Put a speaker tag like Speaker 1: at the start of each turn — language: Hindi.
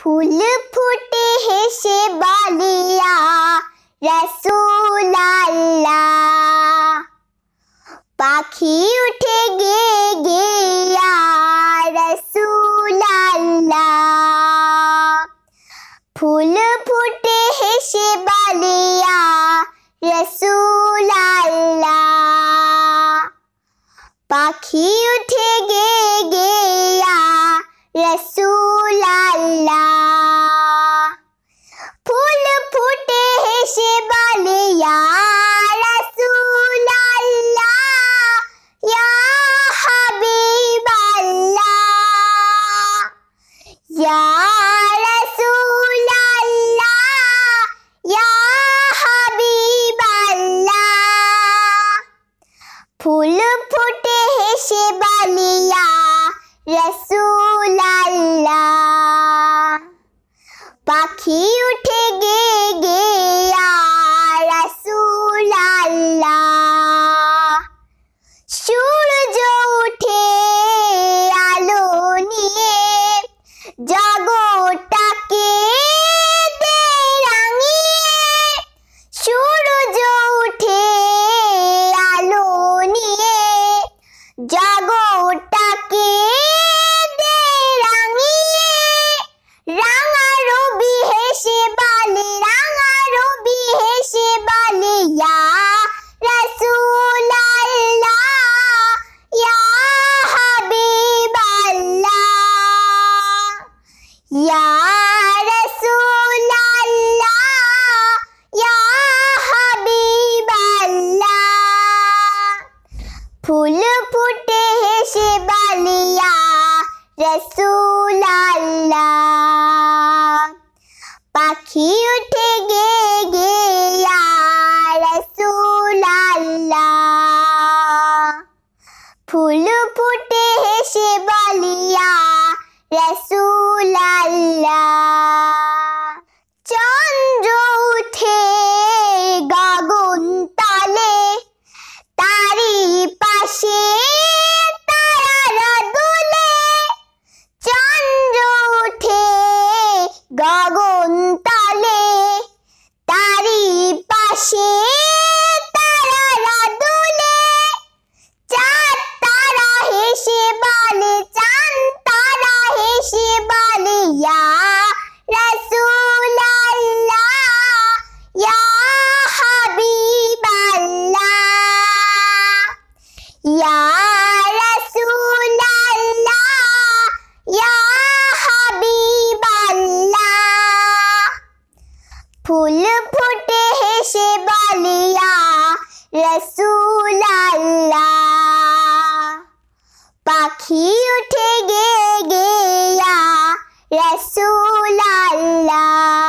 Speaker 1: फूल फूटे हैं बालिया रसूल पाखी उठे गे गे रसूल फूल फूटे हैं बालिया रसूल पाखी उठे गे गे Yesu la la. फूल फूटे है शिवालिया रसूल अल्लाह पाखी उठे गे गे रसूल अल्लाह फूल फूटे है शिवालिया रसूल अल्लाह গগন তালে তারি পাশে फूल फूटे हैं बालिया रसूल अल्लाह पाखी उठे गे या रसूल अल्लाह